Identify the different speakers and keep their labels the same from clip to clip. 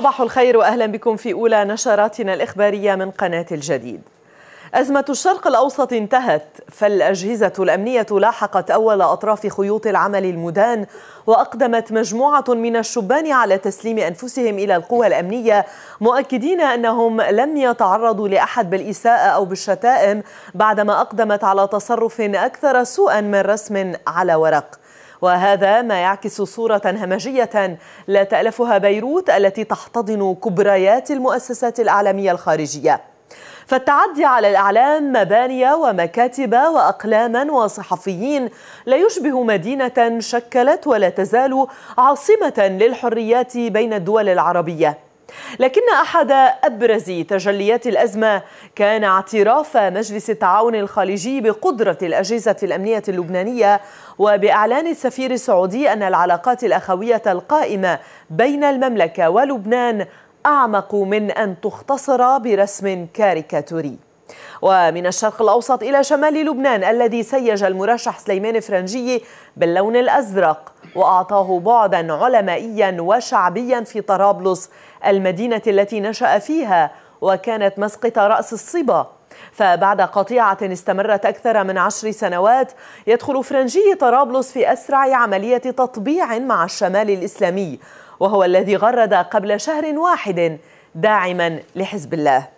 Speaker 1: صباح الخير واهلا بكم في اولى نشراتنا الاخباريه من قناه الجديد. ازمه الشرق الاوسط انتهت فالاجهزه الامنيه لاحقت اول اطراف خيوط العمل المدان واقدمت مجموعه من الشبان على تسليم انفسهم الى القوى الامنيه مؤكدين انهم لم يتعرضوا لاحد بالاساءه او بالشتائم بعدما اقدمت على تصرف اكثر سوءا من رسم على ورق. وهذا ما يعكس صورة همجية لا تألفها بيروت التي تحتضن كبريات المؤسسات الأعلامية الخارجية فالتعدي على الإعلام مباني ومكاتب وأقلاما وصحفيين لا يشبه مدينة شكلت ولا تزال عاصمة للحريات بين الدول العربية لكن أحد أبرز تجليات الأزمة كان اعتراف مجلس التعاون الخليجي بقدرة الأجهزة الأمنية اللبنانية وبإعلان السفير السعودي أن العلاقات الأخوية القائمة بين المملكة ولبنان أعمق من أن تختصر برسم كاريكاتوري ومن الشرق الأوسط إلى شمال لبنان الذي سيج المرشح سليمان فرنجي باللون الأزرق وأعطاه بعدا علمائيا وشعبيا في طرابلس المدينة التي نشأ فيها وكانت مسقط رأس الصبا فبعد قطيعة استمرت أكثر من عشر سنوات يدخل فرنجي طرابلس في أسرع عملية تطبيع مع الشمال الإسلامي وهو الذي غرد قبل شهر واحد داعما لحزب الله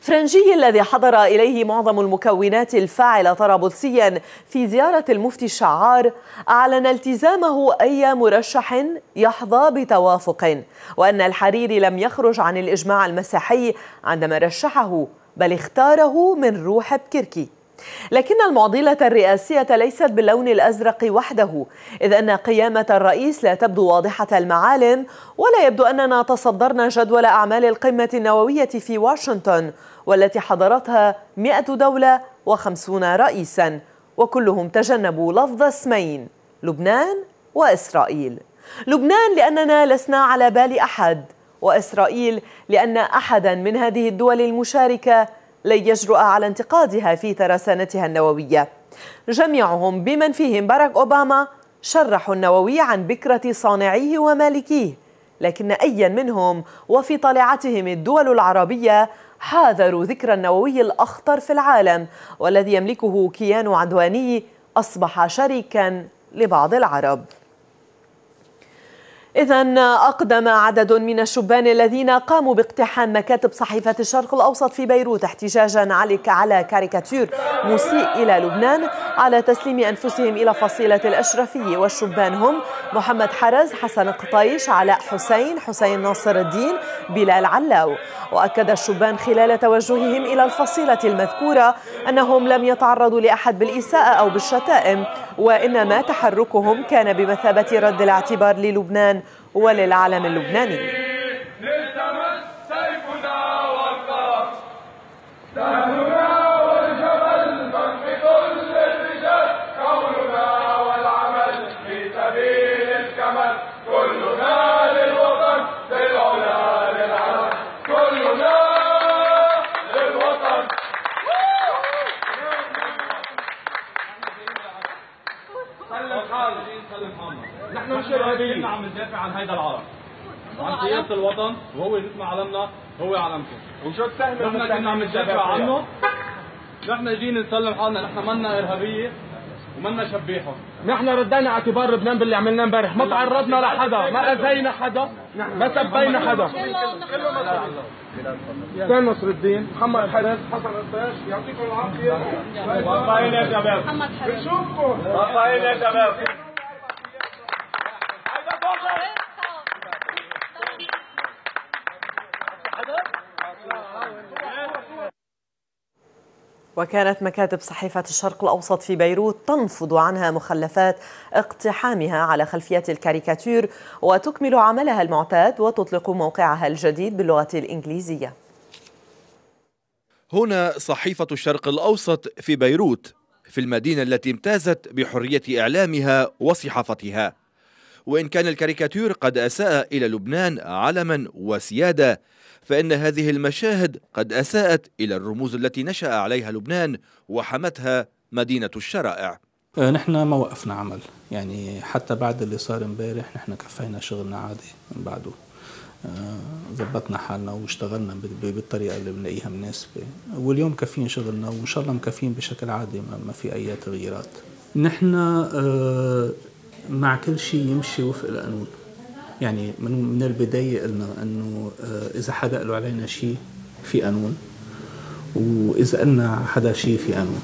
Speaker 1: فرنجي الذي حضر إليه معظم المكونات الفاعلة طرابلسيا في زيارة المفتي الشعار أعلن التزامه أي مرشح يحظى بتوافق وأن الحريري لم يخرج عن الإجماع المسيحي عندما رشحه بل اختاره من روح بكركي لكن المعضلة الرئاسية ليست باللون الأزرق وحده إذ أن قيامة الرئيس لا تبدو واضحة المعالم ولا يبدو أننا تصدرنا جدول أعمال القمة النووية في واشنطن والتي حضرتها 100 دولة و50 رئيسا وكلهم تجنبوا لفظ اسمين لبنان وإسرائيل لبنان لأننا لسنا على بال أحد وإسرائيل لأن أحدا من هذه الدول المشاركة لن يجرؤ على انتقادها في ترسانتها النووية جميعهم بمن فيهم باراك أوباما شرحوا النووي عن بكرة صانعيه ومالكيه لكن أيا منهم وفي طلعتهم الدول العربية حاذروا ذكرى النووي الأخطر في العالم والذي يملكه كيان عدواني أصبح شريكا لبعض العرب إذا أقدم عدد من الشبان الذين قاموا باقتحام مكاتب صحيفة الشرق الأوسط في بيروت احتجاجا على كاريكاتير مسيء إلى لبنان على تسليم أنفسهم إلى فصيلة الأشرفي والشبان هم محمد حرز حسن قطيش علاء حسين حسين ناصر الدين بلال علاو وأكد الشبان خلال توجههم إلى الفصيلة المذكورة أنهم لم يتعرضوا لأحد بالإساءة أو بالشتائم وإنما تحركهم كان بمثابة رد الاعتبار للبنان وللعلم اللبناني
Speaker 2: هيدا العرب عن سياسه الوطن وهو اسم علمنا هو علمكم وشو السهم نحن كنا عم نتدافع عنه
Speaker 3: نحن جينا نسلم حالنا نحن منا ارهابيه ومنا
Speaker 2: شبيحه نحن ردينا اعتبار لبنان باللي عملناه امبارح ما تعرضنا لحدا ما اذينا حدا ما سبينا حدا حسين نصر الدين محمد حرز
Speaker 4: حسن قساش يعطيكم العافيه بطاينه يا شباب محمد حرز بنشوفكم بطاينه يا شباب
Speaker 1: وكانت مكاتب صحيفة الشرق الأوسط في بيروت تنفض عنها مخلفات اقتحامها على خلفية الكاريكاتير وتكمل عملها المعتاد وتطلق موقعها الجديد باللغة الإنجليزية
Speaker 2: هنا صحيفة الشرق الأوسط في بيروت في المدينة التي امتازت بحرية إعلامها وصحافتها وإن كان الكاريكاتير قد أساء إلى لبنان علما وسيادة فإن هذه المشاهد قد أساءت إلى الرموز التي نشأ عليها لبنان وحمتها مدينة الشرائع
Speaker 3: أه، نحن ما وقفنا عمل يعني حتى بعد اللي صار امبارح نحن كفينا شغلنا عادي من بعده أه، ظبطنا حالنا واشتغلنا بالطريقه اللي بنلاقيها مناسبه واليوم كافيين شغلنا وان شاء الله مكافيين بشكل عادي ما في اي تغييرات نحن أه، مع كل شيء يمشي وفق القانون يعني من من البدايه قلنا انه آه، اذا حدا قالوا علينا شيء في قانون واذا قلنا حدا شيء في قانون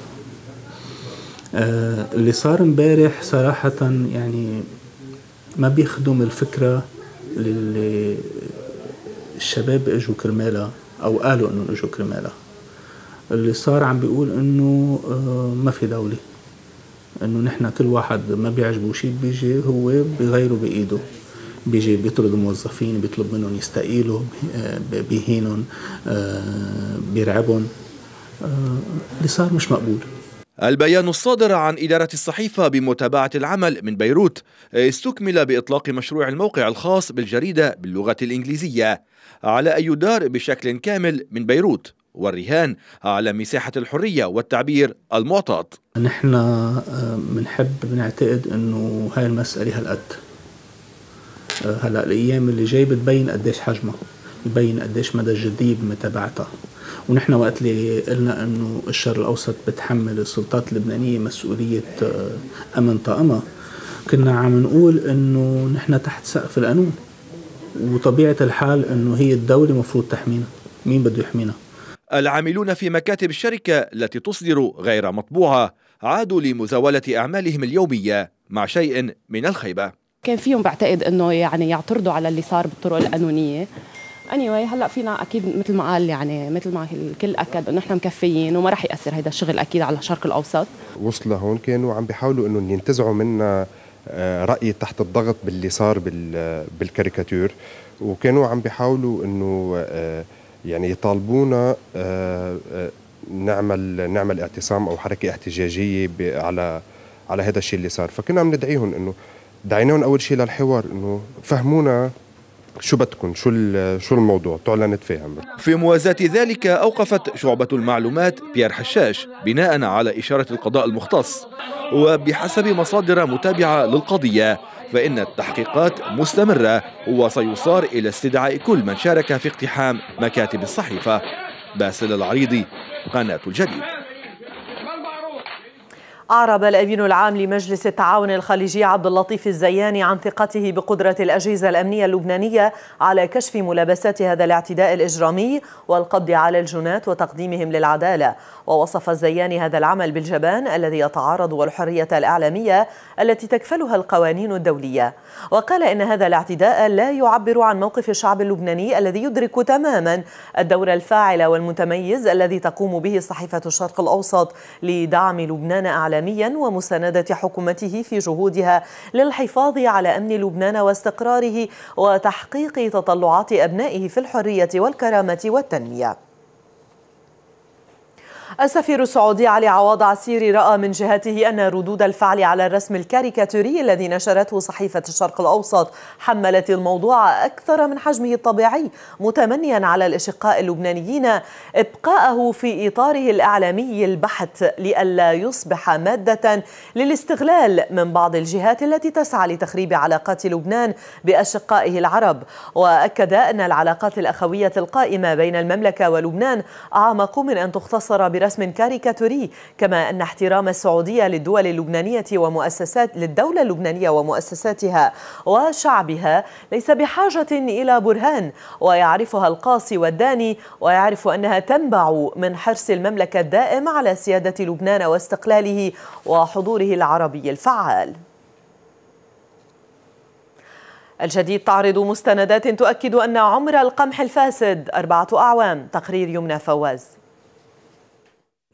Speaker 3: آه، اللي صار امبارح صراحه يعني ما بيخدم الفكره اللي الشباب اجوا كرمالها او قالوا انهم اجوا كرمالها اللي صار عم بيقول انه آه، ما في دوله انه نحن كل واحد ما بيعجبه شيء بيجي هو بغيره بايده بيجي بيطرد الموظفين بيطلب منهم يستقيلوا آه، بيهينهم آه، بيرعبهم آه، اللي صار مش مقبول
Speaker 2: البيان الصادر عن إدارة الصحيفة بمتابعة العمل من بيروت استكمل بإطلاق مشروع الموقع الخاص بالجريدة باللغة الإنجليزية على أن يدار بشكل كامل من بيروت والرهان على مساحة الحرية والتعبير المعطاة
Speaker 3: نحن آه، بنحب بنعتقد أنه هاي المسألة هالقد آه، هلا الايام اللي جاي بتبين قديش حجمها بتبين قديش مدى الجديه بمتابعتها ونحن وقت اللي قلنا انه الشرق الاوسط بتحمل السلطات اللبنانيه مسؤوليه آه، امن طائمة كنا عم نقول انه نحن تحت سقف القانون وطبيعه الحال انه هي الدوله مفروض تحمينا مين بده يحمينا
Speaker 2: العاملون في مكاتب الشركة التي تصدر غير مطبوعة عادوا لمزاولة أعمالهم اليومية مع شيء من الخيبة
Speaker 5: كان فيهم بعتقد أنه يعني يعترضوا على اللي صار بالطرق القانونية anyway هلا فينا اكيد مثل ما قال يعني مثل ما الكل اكد انه نحن مكفيين وما راح ياثر هذا الشغل اكيد على الشرق الاوسط وصل لهون كانوا عم بيحاولوا انهم ينتزعوا منا آه، رايي تحت الضغط باللي صار بالكاريكاتير وكانوا عم بيحاولوا انه آه، يعني يطالبونا آه، آه، نعمل نعمل اعتصام او حركه احتجاجيه على على هذا الشيء اللي صار فكنا عم ندعيهم انه دعيناهم اول شيء للحوار انه فهمونا شو بدكم شو شو الموضوع تعال نتفاهم
Speaker 2: في موازاة ذلك أوقفت شعبة المعلومات بيير حشاش بناء على إشارة القضاء المختص وبحسب مصادر متابعة للقضية فإن التحقيقات مستمرة وسيصار إلى استدعاء كل من شارك في اقتحام مكاتب الصحيفة باسل العريضي قناة الجديد
Speaker 1: أعرب الأمين العام لمجلس التعاون الخليجي عبد اللطيف الزياني عن ثقته بقدرة الأجهزة الأمنية اللبنانية على كشف ملابسات هذا الاعتداء الإجرامي والقبض على الجنات وتقديمهم للعدالة ووصف الزياني هذا العمل بالجبان الذي يتعارض والحرية الإعلامية التي تكفلها القوانين الدولية وقال إن هذا الاعتداء لا يعبر عن موقف الشعب اللبناني الذي يدرك تماما الدور الفاعل والمتميز الذي تقوم به صحيفة الشرق الأوسط لدعم لبنان أعلى عالميا ومساندة حكومته في جهودها للحفاظ على أمن لبنان واستقراره وتحقيق تطلعات أبنائه في الحرية والكرامة والتنمية السفير السعودي علي عواض عسيري رأى من جهته أن ردود الفعل على الرسم الكاريكاتوري الذي نشرته صحيفة الشرق الأوسط حملت الموضوع أكثر من حجمه الطبيعي متمنيا على الأشقاء اللبنانيين إبقاءه في إطاره الإعلامي البحت لئلا يصبح مادة للاستغلال من بعض الجهات التي تسعى لتخريب علاقات لبنان بأشقائه العرب وأكد أن العلاقات الأخوية القائمة بين المملكة ولبنان أعمق من أن تختصر برسم برسم كاريكاتوري كما أن احترام السعودية للدول اللبنانية ومؤسسات للدولة اللبنانية ومؤسساتها وشعبها ليس بحاجة إلى برهان ويعرفها القاصي والداني ويعرف أنها تنبع من حرص المملكة الدائم على سيادة لبنان واستقلاله وحضوره العربي الفعال الجديد تعرض مستندات تؤكد أن عمر القمح الفاسد أربعة أعوام تقرير يمنى فواز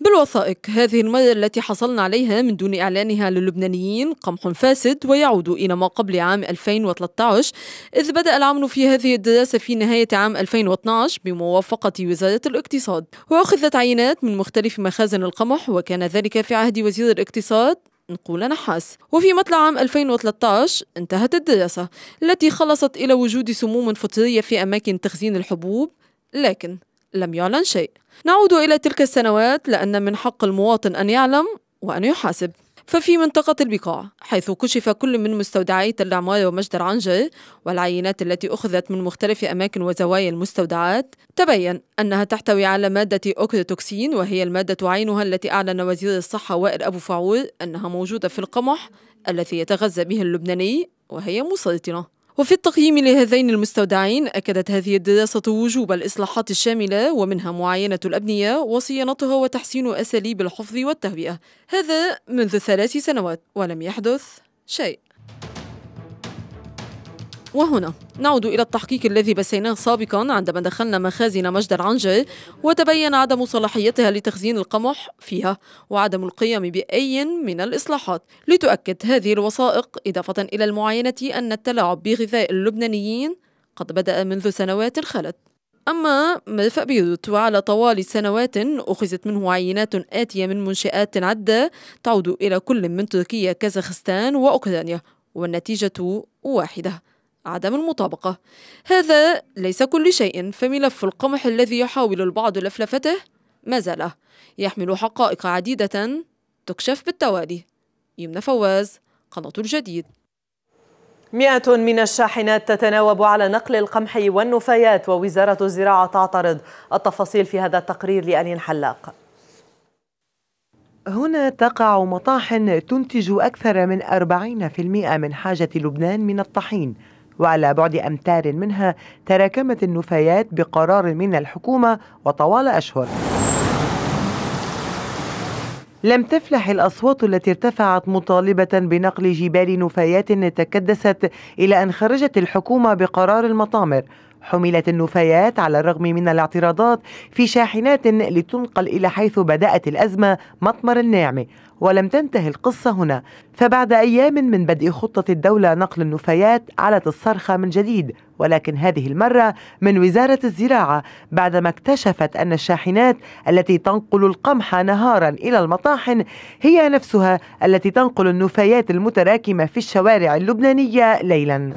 Speaker 6: بالوثائق هذه المرة التي حصلنا عليها من دون إعلانها للبنانيين قمح فاسد ويعود إلى ما قبل عام 2013 إذ بدأ العمل في هذه الدراسة في نهاية عام 2012 بموافقة وزارة الاقتصاد وأخذت عينات من مختلف مخازن القمح وكان ذلك في عهد وزير الاقتصاد نقول نحاس وفي مطلع عام 2013 انتهت الدراسة التي خلصت إلى وجود سموم فطرية في أماكن تخزين الحبوب لكن لم يعلن شيء نعود إلى تلك السنوات لأن من حق المواطن أن يعلم وأن يحاسب ففي منطقة البقاع حيث كشف كل من مستودعي تل عماية ومجدر عنجة والعينات التي أخذت من مختلف أماكن وزوايا المستودعات تبين أنها تحتوي على مادة أوكسيتوكسين وهي المادة عينها التي أعلن وزير الصحة وائل أبو فعول أنها موجودة في القمح الذي يتغذى به اللبناني وهي مسرطنة وفي التقييم لهذين المستودعين أكدت هذه الدراسة وجوب الإصلاحات الشاملة ومنها معاينة الأبنية وصيانتها وتحسين أساليب الحفظ والتهوية هذا منذ ثلاث سنوات ولم يحدث شيء وهنا نعود إلى التحقيق الذي بسيناه سابقا عندما دخلنا مخازن مجد العنجة وتبين عدم صلاحيتها لتخزين القمح فيها وعدم القيام بأي من الإصلاحات لتؤكد هذه الوثائق إضافة إلى المعاينة أن التلاعب بغذاء اللبنانيين قد بدأ منذ سنوات خلت أما مرفأ بيروت وعلى طوال سنوات أخذت منه عينات آتية من منشآت عدة تعود إلى كل من تركيا كازاخستان وأوكرانيا والنتيجة واحدة عدم المطابقة هذا ليس كل شيء فملف القمح الذي يحاول البعض لفلفته ما زال يحمل حقائق عديدة تكشف بالتوالي يمنى فواز قناة الجديد مئة من الشاحنات تتناوب على نقل القمح
Speaker 1: والنفايات ووزارة الزراعة تعترض التفاصيل في هذا التقرير لألين حلاق
Speaker 7: هنا تقع مطاحن تنتج أكثر من 40% من حاجة لبنان من الطحين وعلى بعد أمتار منها تراكمت النفايات بقرار من الحكومة وطوال أشهر لم تفلح الأصوات التي ارتفعت مطالبة بنقل جبال نفايات تكدست إلى أن خرجت الحكومة بقرار المطامر حملت النفايات على الرغم من الاعتراضات في شاحنات لتنقل إلى حيث بدأت الأزمة مطمر الناعمه ولم تنتهي القصة هنا فبعد أيام من بدء خطة الدولة نقل النفايات علت الصرخة من جديد ولكن هذه المرة من وزارة الزراعة بعدما اكتشفت أن الشاحنات التي تنقل القمح نهارا إلى المطاحن هي نفسها التي تنقل النفايات المتراكمة في الشوارع اللبنانية ليلا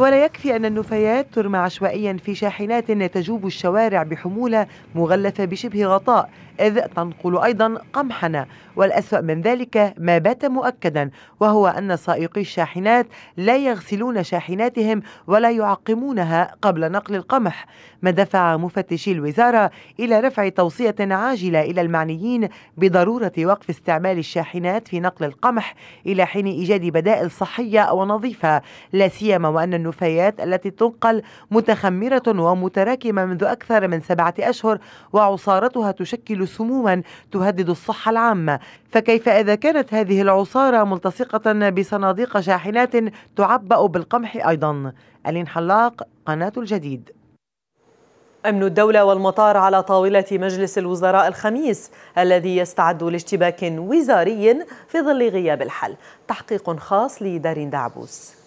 Speaker 7: ولا يكفي أن النفايات ترمى عشوائيا في شاحنات تجوب الشوارع بحمولة مغلفة بشبه غطاء إذ تنقل أيضا قمحنا والأسوأ من ذلك ما بات مؤكدا وهو أن سائقي الشاحنات لا يغسلون شاحناتهم ولا يعقمونها قبل نقل القمح ما دفع مفتشي الوزارة إلى رفع توصية عاجلة إلى المعنيين بضرورة وقف استعمال الشاحنات في نقل القمح إلى حين إيجاد بدائل صحية ونظيفة لا سيما وأن النفايات التي تنقل متخمرة ومتراكمة منذ أكثر من سبعة أشهر وعصارتها تشكل سموما تهدد الصحة العامة فكيف إذا كانت هذه العصارة ملتصقة بصناديق شاحنات تعبأ بالقمح أيضا ألين حلاق قناة الجديد
Speaker 1: أمن الدولة والمطار على طاولة مجلس الوزراء الخميس الذي يستعد لاشتباك وزاري في ظل غياب الحل تحقيق خاص لدارين دعبوس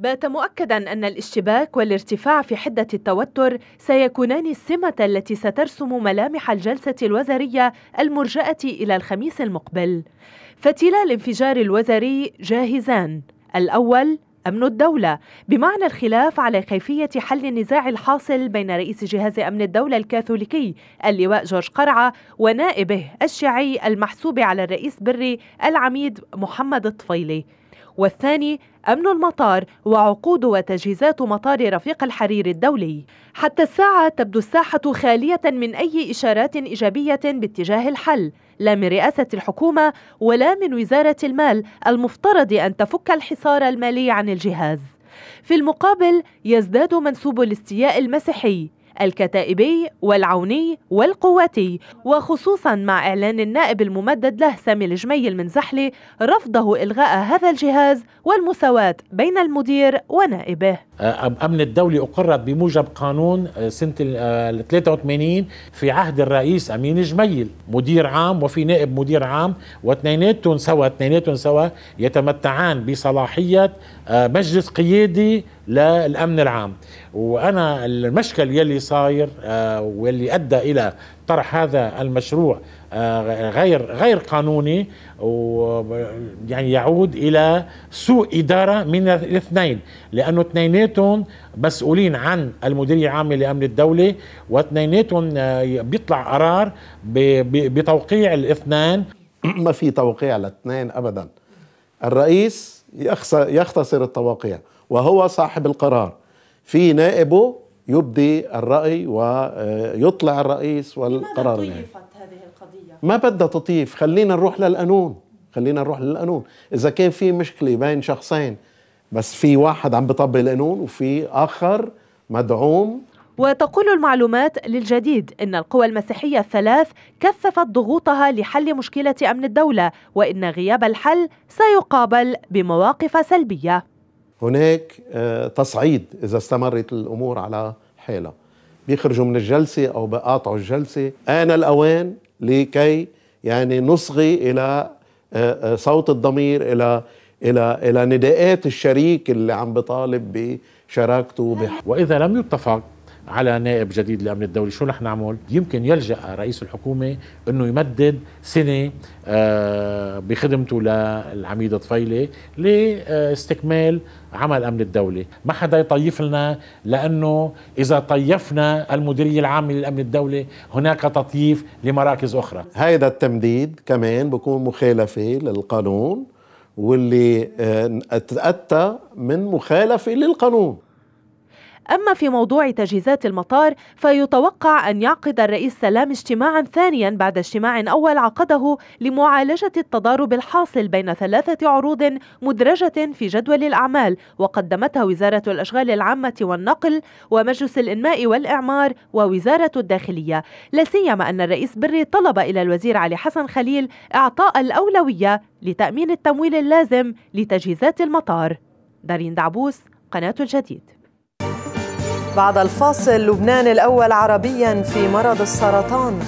Speaker 5: بات مؤكدا أن الاشتباك والارتفاع في حدة التوتر سيكونان السمة التي سترسم ملامح الجلسة الوزارية المرجأة إلى الخميس المقبل فتيلا الانفجار الوزاري جاهزان الأول أمن الدولة بمعنى الخلاف على كيفية حل النزاع الحاصل بين رئيس جهاز أمن الدولة الكاثوليكي اللواء جورج قرعة ونائبه الشيعي المحسوب على الرئيس بري العميد محمد الطفيلي والثاني أمن المطار وعقود وتجهيزات مطار رفيق الحرير الدولي حتى الساعة تبدو الساحة خالية من أي إشارات إيجابية باتجاه الحل لا من رئاسة الحكومة ولا من وزارة المال المفترض أن تفك الحصار المالي عن الجهاز في المقابل يزداد منسوب الاستياء المسيحي الكتائبي والعوني والقواتي وخصوصا مع إعلان النائب الممدد له سامي الجميل من زحلي رفضه إلغاء هذا الجهاز والمساواة بين المدير ونائبه
Speaker 8: أمن الدولي أقرت بموجب قانون آه، سنة 83 آه، في عهد الرئيس أمين جميل مدير عام وفي نائب مدير عام واثنيناتهم سوا اثنيناتهم سوا يتمتعان بصلاحية آه، مجلس قيادي للأمن العام وانا المشكل يلي صاير آه، واللي ادى الى طرح هذا المشروع آه، غير غير قانوني ويعني يعود الى سوء اداره من الاثنين لانه اثنيناتهم مسؤولين عن المديريه العامه لامن الدوله واثنيناتهم آه، بيطلع قرار بتوقيع الاثنين ما في توقيع الاثنين ابدا الرئيس
Speaker 4: يختصر التوقيع وهو صاحب القرار في نائبه يبدي الرأي ويطلع آه، الرئيس والقرار لماذا طيفت هذه القضية؟ ما بدها تطيف خلينا نروح للقانون خلينا نروح للقانون إذا كان في مشكلة بين شخصين بس في واحد عم بيطبق القانون وفي آخر مدعوم
Speaker 5: وتقول المعلومات للجديد ان القوى المسيحيه الثلاث كثفت ضغوطها لحل مشكله امن الدوله وان غياب الحل سيقابل بمواقف سلبيه
Speaker 4: هناك آه، تصعيد إذا استمرت الأمور على حالها بيخرجوا من الجلسة أو بقاطعوا الجلسة آن الأوان لكي يعني نصغي إلى آه، آه، صوت الضمير إلى إلى
Speaker 8: إلى نداءات الشريك اللي عم بطالب بشراكته بح وإذا لم يتفق على نائب جديد لامن الدولي شو رح نعمل يمكن يلجا رئيس الحكومه انه يمدد سنه بخدمته للعميد طفيله لاستكمال عمل امن الدوله ما حدا يطيف لنا لانه اذا طيفنا المديريه العامه للامن الدولة هناك تطييف لمراكز اخرى هذا
Speaker 4: التمديد كمان بكون مخالفه للقانون واللي آه، تتاتى من مخالفه للقانون
Speaker 5: أما في موضوع تجهيزات المطار فيتوقع أن يعقد الرئيس سلام اجتماعا ثانيا بعد اجتماع أول عقده لمعالجة التضارب الحاصل بين ثلاثة عروض مدرجة في جدول الأعمال وقدمتها وزارة الأشغال العامة والنقل ومجلس الإنماء والإعمار ووزارة الداخلية لا سيما أن الرئيس بري طلب إلى الوزير علي حسن خليل إعطاء الأولوية لتأمين التمويل اللازم لتجهيزات المطار دارين دعبوس قناة الجديد بعد
Speaker 1: الفاصل لبنان الأول عربيا في مرض السرطان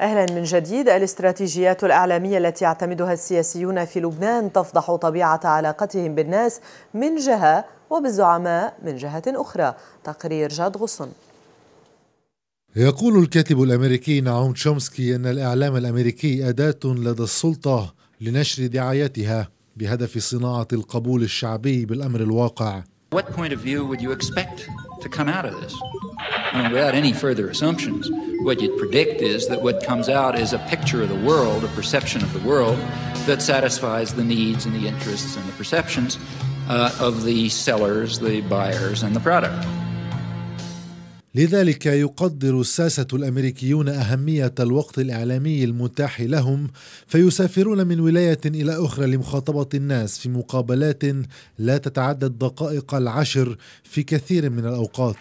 Speaker 1: اهلا من جديد الاستراتيجيات الاعلاميه التي يعتمدها السياسيون في لبنان تفضح طبيعه علاقتهم بالناس من جهه وبالزعماء من جهه اخرى تقرير جاد غصن
Speaker 9: يقول الكاتب الامريكي نعوم تشومسكي ان الاعلام الامريكي اداه لدى السلطه لنشر دعايتها بهدف صناعه القبول الشعبي بالامر الواقع.
Speaker 3: What point of view would you expect to come out of this? I mean, without any further assumptions, what you'd predict is that what comes out is a picture of the world, a perception of the world that satisfies the needs and the interests and the perceptions uh, of the sellers, the buyers, and the product.
Speaker 9: لذلك يقدر الساسة الأمريكيون أهمية الوقت الإعلامي المتاح لهم فيسافرون من ولاية إلى أخرى لمخاطبة الناس في مقابلات لا تتعدى الدقائق العشر في كثير من الأوقات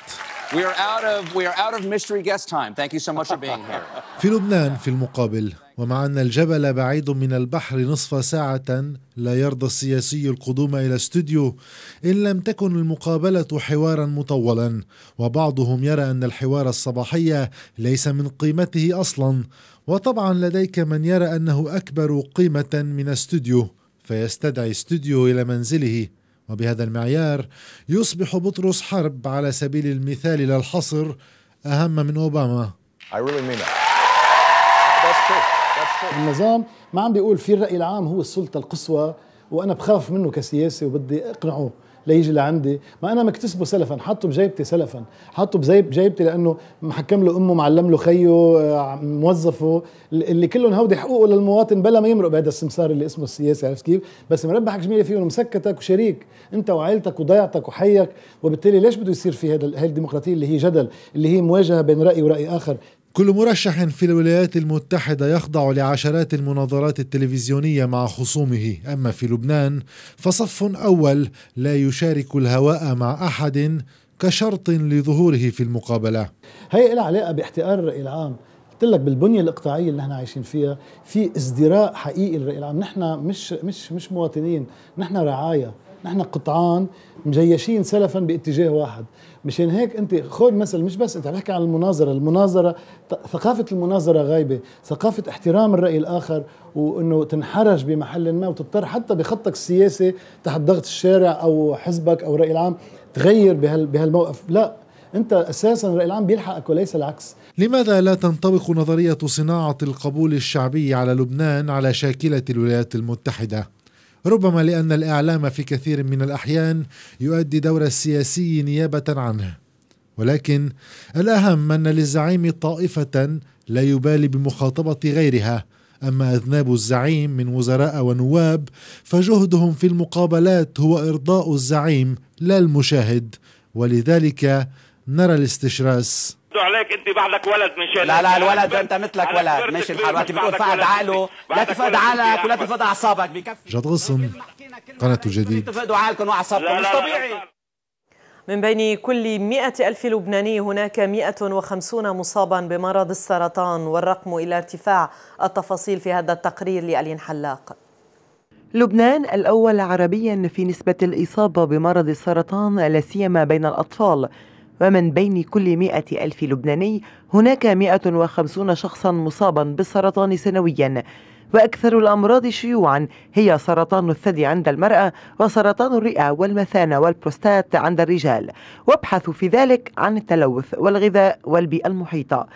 Speaker 9: في لبنان في المقابل ومع أن الجبل بعيد من البحر نصف ساعة لا يرضى السياسي القدوم إلى استوديو إن لم تكن المقابلة حوارا مطولا وبعضهم يرى أن الحوار الصباحي ليس من قيمته أصلا وطبعا لديك من يرى أنه أكبر قيمة من استوديو فيستدعي استوديو إلى منزله وبهذا المعيار يصبح بطرس حرب على سبيل المثال لا الحصر أهم من أوباما
Speaker 8: I really mean that.
Speaker 10: النظام ما عم بيقول في الرأي العام هو السلطة القصوى وأنا بخاف منه كسياسي وبدي أقنعه ليجي لعندي ما انا مكتسبه سلفا حاطه بجيبتي سلفا حاطه بجيب جيبتي لانه محكم له امه معلم له خيه آه، موظفه اللي كلهم هودي حقوقه للمواطن بلا ما يمرق بهذا السمسار اللي اسمه السياسي عرفت كيف بس مربحك جميله فيه مسكتك وشريك انت وعائلتك وضيعتك وحيك وبالتالي ليش بده يصير في هذا الديمقراطيه اللي هي جدل
Speaker 9: اللي هي مواجهه بين راي وراي اخر كل مرشح في الولايات المتحدة يخضع لعشرات المناظرات التلفزيونية مع خصومه، أما في لبنان فصف أول لا يشارك الهواء مع أحد كشرط لظهوره في المقابلة. هي لها علاقة باحتقار الرأي العام، قلت لك بالبنيه الاقطاعيه اللي نحن عايشين فيها
Speaker 10: في ازدراء حقيقي للراي العام، نحن مش مش مش مواطنين، نحن رعايا نحن قطعان مجيشين سلفا باتجاه واحد مشان هيك انت خذ مثل مش بس انت عم تحكي عن المناظره المناظره ثقافه المناظره غايبه ثقافه احترام الراي الاخر وانه تنحرج بمحل ما وتضطر حتى بخطك السياسي تحت ضغط الشارع او حزبك او الراي العام تغير بهال بهالموقف لا انت اساسا الراي العام بيلحقك وليس العكس
Speaker 9: لماذا لا تنطبق نظريه صناعه القبول الشعبي على لبنان على شاكله الولايات المتحده ربما لأن الإعلام في كثير من الأحيان يؤدي دور السياسي نيابة عنه ولكن الأهم أن للزعيم طائفة لا يبالي بمخاطبة غيرها أما أذناب الزعيم من وزراء ونواب فجهدهم في المقابلات هو إرضاء الزعيم لا المشاهد ولذلك نرى الاستشراس
Speaker 3: عليك انت بعدك ولد من شان لا لا الولد انت مثلك ولد ماشي الحال وقت بتقول فقد عقله لا تفقد عقلك ولا تفقد
Speaker 1: اعصابك بكفي
Speaker 9: جد غصن قناته جديد
Speaker 1: تفقدوا عقلكم واعصابكم مش طبيعي من بين كل مئة ألف لبناني هناك 150 مصابا بمرض السرطان والرقم إلى ارتفاع التفاصيل في هذا التقرير لألين حلاق
Speaker 7: لبنان الأول عربيا في نسبة الإصابة بمرض السرطان لا سيما بين الأطفال ومن بين كل مئة ألف لبناني هناك 150 شخصا مصابا بالسرطان سنويا وأكثر الأمراض شيوعا هي سرطان الثدي عند المرأة وسرطان الرئة والمثانة والبروستات عند الرجال وابحثوا في ذلك عن التلوث والغذاء والبيئة المحيطة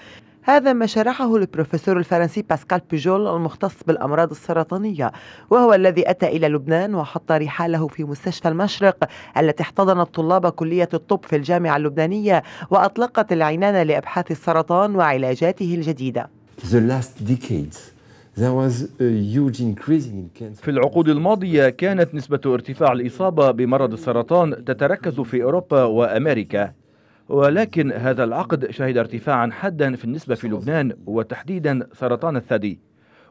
Speaker 7: هذا ما شرحه البروفيسور الفرنسي باسكال بيجول المختص بالأمراض السرطانية وهو الذي أتى إلى لبنان وحط رحاله في مستشفى المشرق التي احتضنت طلاب كلية الطب في الجامعة اللبنانية وأطلقت العنان لأبحاث السرطان وعلاجاته الجديدة
Speaker 2: The last في العقود الماضية كانت نسبة ارتفاع الإصابة بمرض السرطان تتركز في أوروبا وأمريكا ولكن هذا العقد شهد ارتفاعا حادا في النسبة في لبنان وتحديدا سرطان الثدي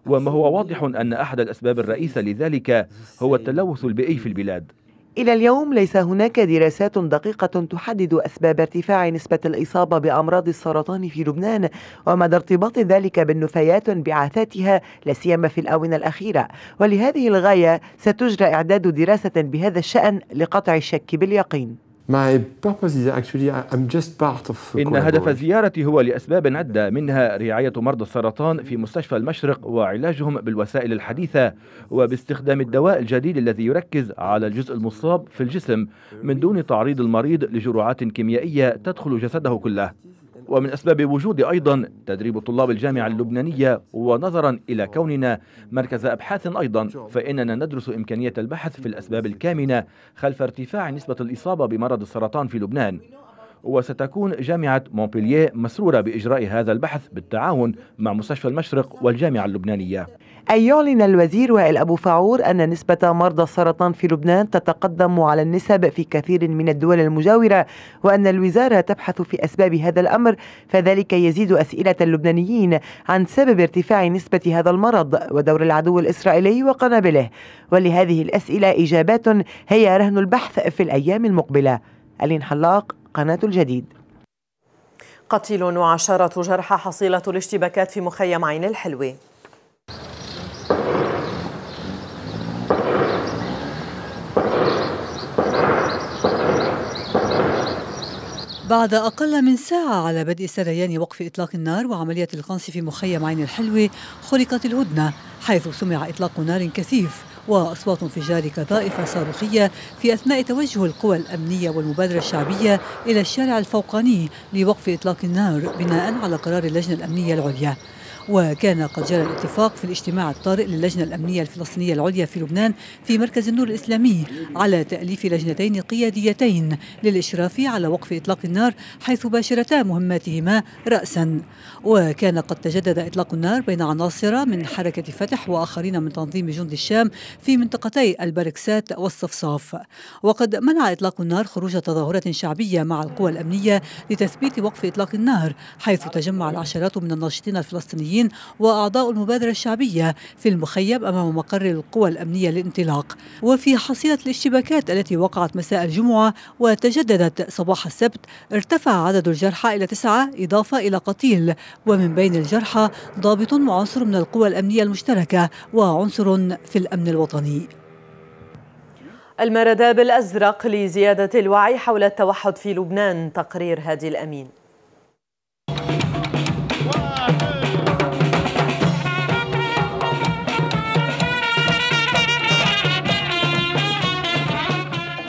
Speaker 2: وما هو واضح أن أحد الأسباب الرئيسة لذلك هو التلوث البيئي في البلاد
Speaker 7: إلى اليوم ليس هناك دراسات دقيقة تحدد أسباب ارتفاع نسبة الإصابة بأمراض السرطان في لبنان ومدى ارتباط ذلك بالنفايات وانبعاثاتها لاسيما في الآونة الأخيرة ولهذه الغاية ستجرى إعداد دراسة بهذا الشأن لقطع الشك باليقين إن هدف
Speaker 2: زيارتي هو لأسباب عدة منها رعاية مرضى السرطان في مستشفى المشرق وعلاجهم بالوسائل الحديثة وباستخدام الدواء الجديد الذي يركز على الجزء المصاب في الجسم من دون تعريض المريض لجرعات كيميائية تدخل جسده كله ومن أسباب وجود أيضا تدريب طلاب الجامعة اللبنانية ونظرا إلى كوننا مركز أبحاث أيضا فإننا ندرس إمكانية البحث في الأسباب الكامنة خلف ارتفاع نسبة الإصابة بمرض السرطان في لبنان وستكون جامعة مونبلييه مسرورة بإجراء هذا البحث بالتعاون مع مستشفى المشرق والجامعة اللبنانية
Speaker 7: أن يعلن الوزير وائل أبو فعور أن نسبة مرضى السرطان في لبنان تتقدم على النسب في كثير من الدول المجاورة وأن الوزارة تبحث في أسباب هذا الأمر فذلك يزيد أسئلة اللبنانيين عن سبب ارتفاع نسبة هذا المرض ودور العدو الإسرائيلي وقنابله ولهذه الأسئلة إجابات هي رهن البحث في الأيام المقبلة ألين حلاق قناة الجديد
Speaker 1: قتيل وعشرة جرحى حصيلة الاشتباكات في مخيم عين الحلوة
Speaker 11: بعد أقل من ساعة على بدء سريان وقف إطلاق النار وعملية القنص في مخيم عين الحلوة خلقت الهدنة حيث سمع إطلاق نار كثيف وأصوات انفجار قذائف صاروخية في أثناء توجه القوى الأمنية والمبادرة الشعبية إلى الشارع الفوقاني لوقف إطلاق النار بناء على قرار اللجنة الأمنية العليا وكان قد جرى الاتفاق في الاجتماع الطارئ للجنة الأمنية الفلسطينية العليا في لبنان في مركز النور الإسلامي على تأليف لجنتين قياديتين للإشراف على وقف إطلاق النار حيث باشرتا مهماتهما رأسا وكان قد تجدد إطلاق النار بين عناصر من حركة فتح وآخرين من تنظيم جند الشام في منطقتي البركسات والصفصاف وقد منع إطلاق النار خروج تظاهرة شعبية مع القوى الأمنية لتثبيت وقف إطلاق النار حيث تجمع العشرات من الناشطين الفلسطينيين السوريين وأعضاء المبادرة الشعبية في المخيم أمام مقر القوى الأمنية للانطلاق وفي حصيلة الاشتباكات التي وقعت مساء الجمعة وتجددت صباح السبت ارتفع عدد الجرحى إلى تسعة إضافة إلى قتيل ومن بين الجرحى ضابط وعنصر من القوى الأمنية المشتركة وعنصر في الأمن الوطني المرداب
Speaker 1: الأزرق لزيادة الوعي حول التوحد في لبنان تقرير هادي الأمين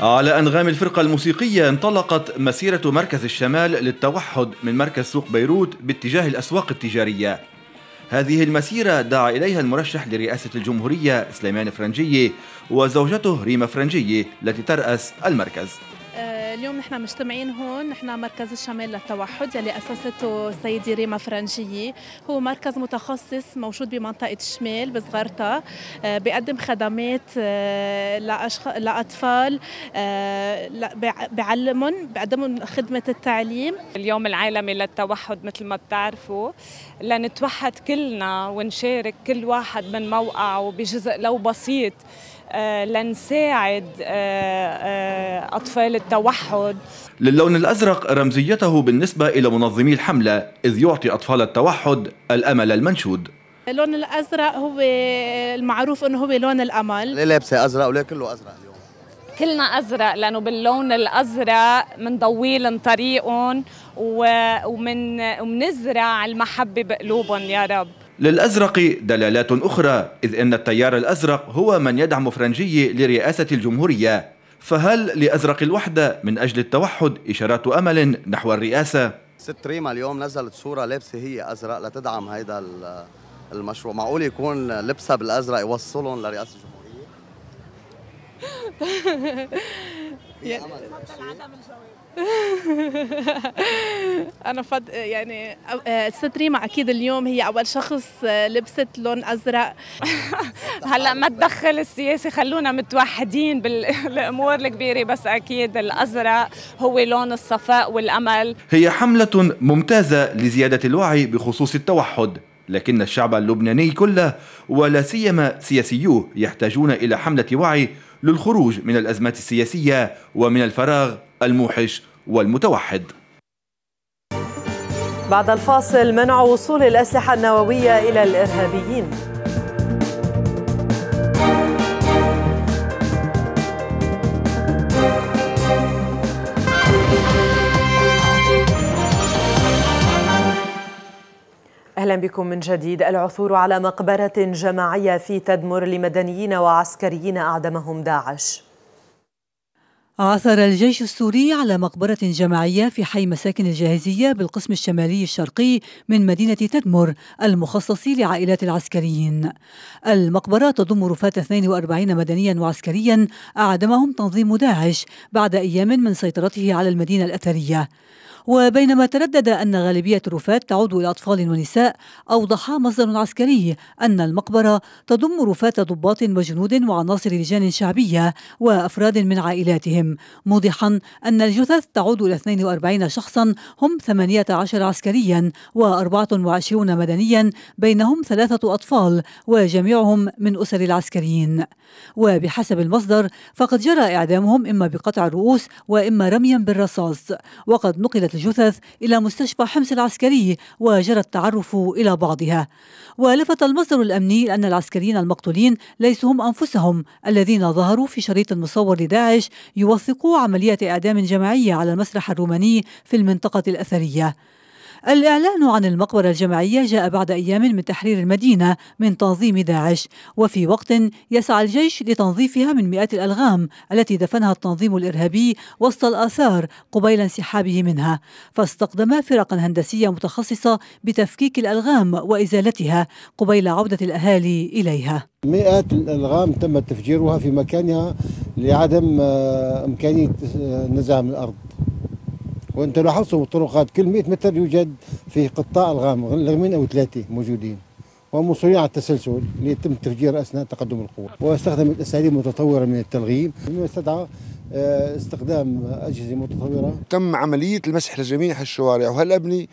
Speaker 2: على أنغام الفرقة الموسيقية انطلقت مسيرة مركز الشمال للتوحد من مركز سوق بيروت باتجاه الأسواق التجارية هذه المسيرة دعا إليها المرشح لرئاسة الجمهورية سليمان فرنجية وزوجته ريما فرنجية التي ترأس المركز
Speaker 5: آه، اليوم نحن مجتمعين هون نحن مركز الشمال للتوحد يلي اسسته السيده ريما فرنجيه هو مركز متخصص موجود بمنطقه الشمال بصغرتها آه، بيقدم خدمات آه، لأشخ... لاطفال بعلمهم بقدمهم خدمه التعليم اليوم العالمي للتوحد مثل ما بتعرفوا لنتوحد كلنا ونشارك كل واحد من موقعه بجزء لو بسيط لنساعد اطفال التوحد
Speaker 2: للون الأزرق رمزيته بالنسبة إلى منظمي الحملة إذ يعطي أطفال التوحد الأمل المنشود
Speaker 5: اللون الأزرق هو المعروف أنه هو لون الأمل ليه
Speaker 2: لابسة أزرق وليه كله أزرق اليوم
Speaker 5: كلنا ازرق لانه باللون الازرق من لهم طريقهم ومن ومنزرع المحبه بقلوبهم يا رب
Speaker 2: للازرق دلالات اخرى اذ ان التيار الازرق هو من يدعم فرنجي لرئاسه الجمهوريه فهل لأزرق الوحدة من أجل التوحد إشارات أمل نحو الرئاسة؟ ست
Speaker 7: ريما اليوم نزلت صورة لابسة هي أزرق لتدعم هيدا المشروع معقول يكون لبسها بالأزرق يوصلهم لرئاسة
Speaker 4: الجمهورية؟
Speaker 5: انا فض يعني آه، ست ريما اكيد اليوم هي اول شخص آه، لبست لون ازرق هلا ما تدخل السياسه خلونا متوحدين بالامور الكبيره بس اكيد الازرق هو لون الصفاء والامل
Speaker 2: هي حمله ممتازه لزياده الوعي بخصوص التوحد لكن الشعب اللبناني كله ولا سيما سياسيوه يحتاجون الى حمله وعي للخروج من الأزمات السياسية ومن الفراغ الموحش والمتوحد
Speaker 1: بعد الفاصل منع وصول الأسلحة النووية إلى الإرهابيين أهلا بكم من جديد العثور على مقبرة جماعية في تدمر لمدنيين وعسكريين أعدمهم داعش
Speaker 11: عثر الجيش السوري على مقبرة جماعية في حي مساكن الجاهزية بالقسم الشمالي الشرقي من مدينة تدمر المخصص لعائلات العسكريين. المقبرة تضم رفاة 42 مدنيا وعسكريا أعدمهم تنظيم داعش بعد أيام من سيطرته على المدينة الأثرية. وبينما تردد أن غالبية رفات تعود إلى أطفال ونساء أوضح مصدر عسكري أن المقبرة تضم رفات ضباط وجنود وعناصر لجان شعبية وأفراد من عائلاتهم موضحا أن الجثث تعود إلى 42 شخصا هم 18 عسكريا و24 مدنيا بينهم ثلاثة أطفال وجميعهم من أسر العسكريين وبحسب المصدر فقد جرى إعدامهم إما بقطع الرؤوس وإما رميا بالرصاص وقد نقلت وصلت الجثث إلى مستشفى حمص العسكري وجرى التعرف إلى بعضها ولفت المصدر الأمني أن العسكريين المقتولين ليسوا هم أنفسهم الذين ظهروا في شريط مصور لداعش يوثقوا عملية إعدام جماعية على المسرح الروماني في المنطقة الأثرية الإعلان عن المقبرة الجماعية جاء بعد أيام من تحرير المدينة من تنظيم داعش وفي وقت يسعى الجيش لتنظيفها من مئات الألغام التي دفنها التنظيم الإرهابي وسط الآثار قبيل انسحابه منها فاستقدم فرقا هندسية متخصصة بتفكيك الألغام وإزالتها قبيل عودة الأهالي إليها
Speaker 10: مئات الألغام تم تفجيرها في مكانها لعدم آه، إمكانية آه، نزع من الأرض وانت لاحظتوا بالطرقات كل 100 متر يوجد في قطاع الغام الغمين او ثلاثه موجودين ومصرين على التسلسل ليتم التفجير اثناء تقدم القوه واستخدمت اساليب متطوره من التلغيم مما استدعى آه، استخدام اجهزه متطوره
Speaker 9: تم عمليه المسح لجميع الشوارع وهالابني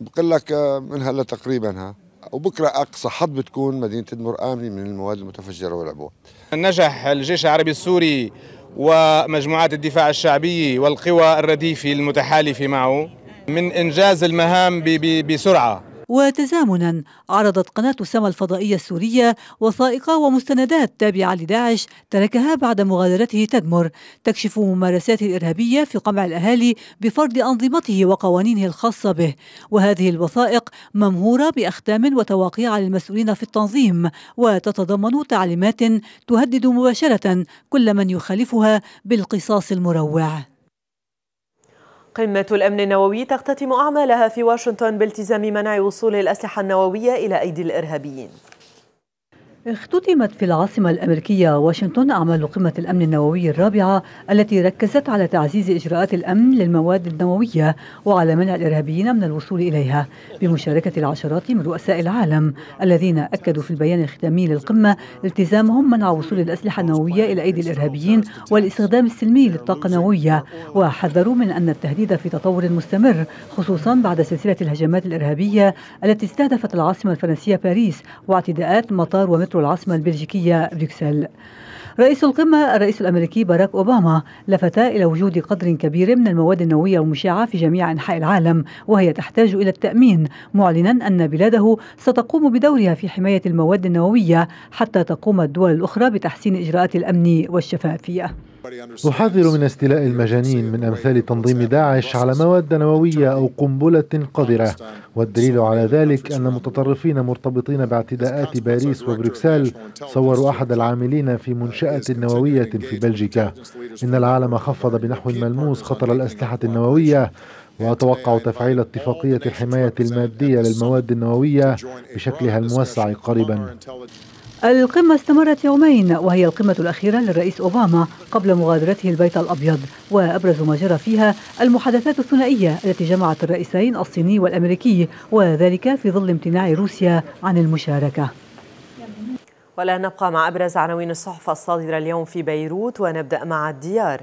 Speaker 9: بقول لك آه، من هلا تقريبا ها وبكره اقصى حد بتكون مدينه تدمر
Speaker 2: امنه من المواد المتفجره والعبوه نجح الجيش العربي السوري ومجموعات الدفاع الشعبي والقوى الرديفه المتحالف معه من إنجاز المهام بسرعة
Speaker 11: وتزامنا عرضت قناة سما الفضائية السورية وثائق ومستندات تابعة لداعش تركها بعد مغادرته تدمر تكشف ممارساته الإرهابية في قمع الأهالي بفرض أنظمته وقوانينه الخاصة به وهذه الوثائق ممهورة بأختام وتواقيع للمسؤولين في التنظيم وتتضمن تعليمات تهدد مباشرة كل من يخالفها بالقصاص المروع
Speaker 1: قمة الأمن النووي تختتم أعمالها في واشنطن بالتزام منع وصول الأسلحة النووية إلى أيدي الإرهابيين
Speaker 11: اختتمت في العاصمة الأمريكية واشنطن أعمال قمة الأمن النووي الرابعة التي ركزت على تعزيز إجراءات الأمن للمواد النووية وعلى منع الإرهابيين من الوصول إليها بمشاركة العشرات من رؤساء العالم الذين أكدوا في البيان الختامي للقمة التزامهم منع وصول الأسلحة النووية إلى أيدي الإرهابيين والاستخدام السلمي للطاقة النووية وحذروا من أن التهديد في تطور مستمر خصوصا بعد سلسلة الهجمات الإرهابية التي استهدفت العاصمة الفرنسية باريس واعتداءات مطار ومترو مترو العاصمة البلجيكية بروكسل رئيس القمة الرئيس الأمريكي باراك أوباما لفت إلى وجود قدر كبير من المواد النووية المشعة في جميع أنحاء العالم وهي تحتاج إلى التأمين معلنا أن بلاده ستقوم بدورها في حماية المواد النووية حتى تقوم الدول الأخرى بتحسين إجراءات الأمن والشفافية
Speaker 9: أحذر من استيلاء المجانين من أمثال تنظيم داعش على مواد نووية أو قنبلة قذرة والدليل على ذلك أن متطرفين مرتبطين باعتداءات باريس وبروكسل صوروا أحد العاملين في منشأة نووية في بلجيكا إن العالم خفض بنحو ملموس خطر الأسلحة النووية وأتوقع تفعيل اتفاقية الحماية المادية للمواد النووية بشكلها الموسع قريبا
Speaker 11: القمة استمرت يومين وهي القمة الأخيرة للرئيس أوباما قبل مغادرته البيت الأبيض وأبرز ما جرى فيها المحادثات الثنائية التي جمعت الرئيسين الصيني والأمريكي وذلك في ظل امتناع روسيا عن المشاركة
Speaker 1: ولا نبقى مع أبرز عناوين الصحف الصادرة اليوم في بيروت ونبدأ مع الديار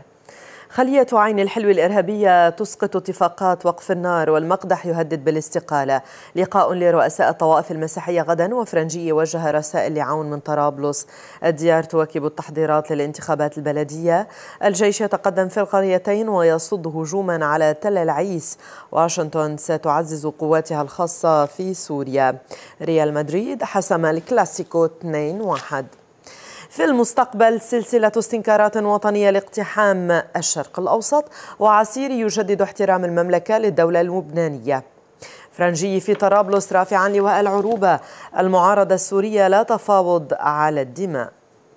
Speaker 1: خلية عين الحلو الإرهابية تسقط اتفاقات وقف النار والمقدح يهدد بالاستقالة لقاء لرؤساء الطوائف المسيحية غدا وفرنجي وجه رسائل لعون من طرابلس الديار تواكب التحضيرات للانتخابات البلدية الجيش يتقدم في القريتين ويصد هجوما على تل العيس واشنطن ستعزز قواتها الخاصة في سوريا ريال مدريد حسم الكلاسيكو 2-1 في المستقبل سلسلة استنكارات وطنية لاقتحام الشرق الأوسط وعسير يجدد احترام المملكة للدولة اللبنانية فرنجي في طرابلس رافعا لواء العروبة المعارضة السورية لا تفاوض على الدماء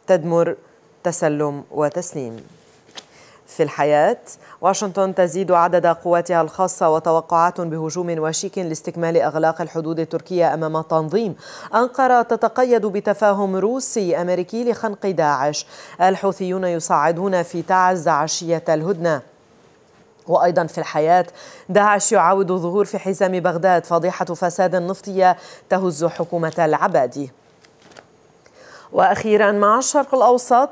Speaker 1: تدمر تسلم وتسليم في الحياة واشنطن تزيد عدد قواتها الخاصة وتوقعات بهجوم وشيك لاستكمال أغلاق الحدود التركية أمام التنظيم أنقرة تتقيد بتفاهم روسي أمريكي لخنق داعش الحوثيون يصعدون في تعز عشية الهدنة وأيضا في الحياة داعش يعاود الظهور في حزام بغداد فضيحة فساد نفطية تهز حكومة العبادي وأخيرا مع الشرق الأوسط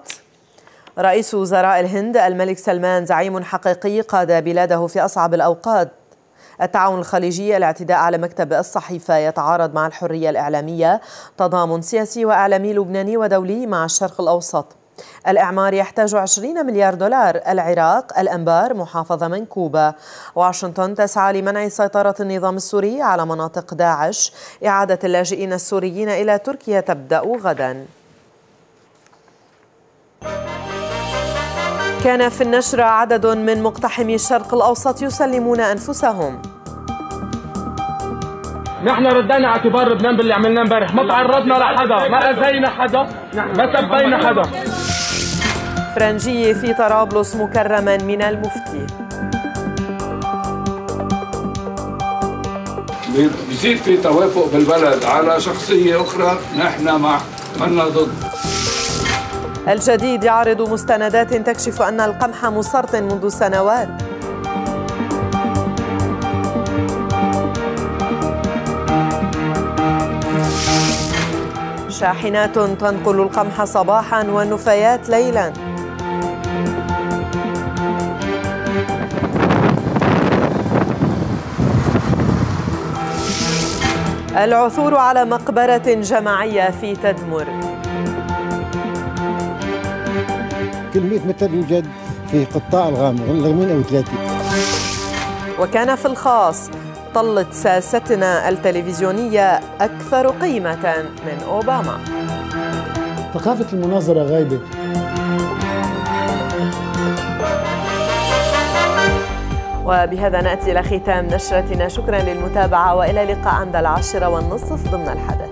Speaker 1: رئيس وزراء الهند الملك سلمان زعيم حقيقي قاد بلاده في أصعب الأوقات التعاون الخليجي الاعتداء على مكتب الصحيفة يتعارض مع الحرية الإعلامية تضامن سياسي وإعلامي لبناني ودولي مع الشرق الأوسط الإعمار يحتاج 20 مليار دولار العراق الأنبار محافظة منكوبة واشنطن تسعى لمنع سيطرة النظام السوري على مناطق داعش إعادة اللاجئين السوريين إلى تركيا تبدأ غداً كان في النشرة عدد من مقتحمي الشرق الأوسط يسلمون أنفسهم
Speaker 2: نحن ردينا اعتبار لبنان باللي عملناه امبارح ما تعرضنا لحدا ما اذينا
Speaker 8: حدا ما سبينا حدا
Speaker 1: فرنجية في طرابلس مكرما من المفتي
Speaker 3: بيصير في توافق بالبلد على شخصية أخرى نحن مع منا ضد
Speaker 1: الجديد يعرض مستندات تكشف أن القمح مسرط منذ سنوات شاحنات تنقل القمح صباحا والنفايات ليلا العثور على مقبرة جماعية في تدمر
Speaker 10: كل 100 متر يوجد في قطاع الغامرين أو 30
Speaker 1: وكان في الخاص طلت ساستنا التلفزيونية أكثر قيمة من أوباما
Speaker 10: ثقافة المناظرة غايبة
Speaker 1: وبهذا نأتي إلى ختام نشرتنا شكرا للمتابعة وإلى لقاء عند العاشرة والنصف ضمن الحدث